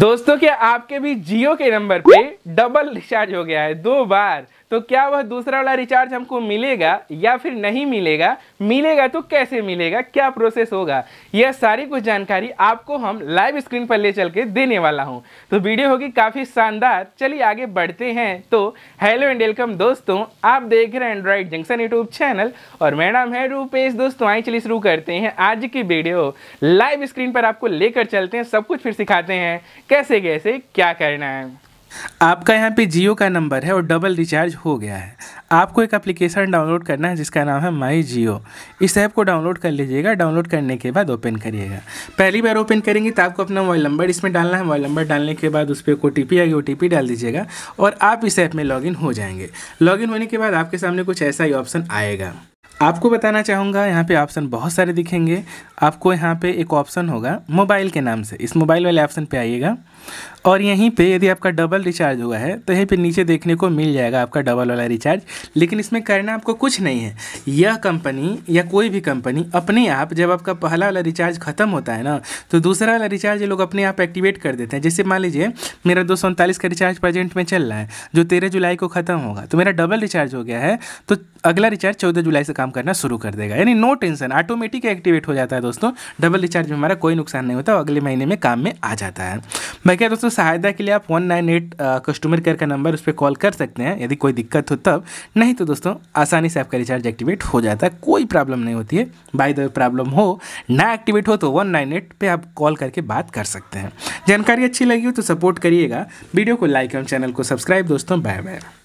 दोस्तों क्या आपके भी जियो के नंबर पे डबल रिचार्ज हो गया है दो बार तो क्या वह दूसरा वाला रिचार्ज हमको मिलेगा या फिर नहीं मिलेगा मिलेगा तो कैसे मिलेगा क्या प्रोसेस होगा यह सारी कुछ जानकारी आपको हम लाइव स्क्रीन पर ले चल के देने वाला हूँ तो वीडियो होगी काफ़ी शानदार चलिए आगे बढ़ते हैं तो हेलो एंड वेलकम दोस्तों आप देख रहे हैं एंड्रॉइड जंक्शन यूट्यूब चैनल और मेरा नाम है रूपेश दोस्तों आई चलिए शुरू करते हैं आज की वीडियो लाइव स्क्रीन पर आपको लेकर चलते हैं सब कुछ फिर सिखाते हैं कैसे कैसे क्या करना है आपका यहाँ पे जियो का नंबर है और डबल रिचार्ज हो गया है आपको एक एप्लीकेशन डाउनलोड करना है जिसका नाम है माई जियो इस ऐप को डाउनलोड कर लीजिएगा डाउनलोड करने के बाद ओपन करिएगा पहली बार ओपन करेंगे तो आपको अपना मोबाइल नंबर इसमें डालना है मोबाइल नंबर डालने के बाद उस पर एक ओ टी पी आएगी ओ टी पी डाल दीजिएगा और आप इस ऐप में लॉगिन हो जाएंगे लॉगिन होने के बाद आपके सामने कुछ ऐसा ही ऑप्शन आएगा आपको बताना चाहूँगा यहाँ पे ऑप्शन बहुत सारे दिखेंगे आपको यहाँ पे एक ऑप्शन होगा मोबाइल के नाम से इस मोबाइल वाले ऑप्शन पे आइएगा और यहीं पे यदि आपका डबल रिचार्ज हुआ है तो यहीं पे नीचे देखने को मिल जाएगा आपका डबल वाला रिचार्ज लेकिन इसमें करना आपको कुछ नहीं है यह कंपनी या कोई भी कंपनी अपने आप जब आपका पहला वाला रिचार्ज ख़त्म होता है ना तो दूसरा वाला रिचार्ज लोग अपने आप एक्टिवेट कर देते हैं जैसे मान लीजिए मेरा दो का रिचार्ज प्रेजेंट में चल रहा है जो तेरह जुलाई को ख़त्म होगा तो मेरा डबल रिचार्ज हो गया है तो अगला रिचार्ज चौदह जुलाई से काम काम करना शुरू कर देगा यानी नो टेंशन ऑटोमेटिक एक्टिवेट हो जाता है दोस्तों डबल रिचार्ज में हमारा कोई नुकसान नहीं होता अगले महीने में काम में आ जाता है क्या दोस्तों सहायता के लिए आप one nine eight customer care का नंबर उस पर कॉल कर सकते हैं यदि कोई दिक्कत हो तब नहीं तो दोस्तों आसानी से आपका रिचार्ज एक्टिवेट हो जाता है कोई प्रॉब्लम नहीं होती है बाई द प्रॉब्लम हो ना एक्टिवेट हो तो वन नाइन एट पर आप कॉल करके बात कर सकते हैं जानकारी अच्छी लगी हो तो सपोर्ट करिएगा वीडियो को लाइक एवं चैनल को सब्सक्राइब दोस्तों बाय बाय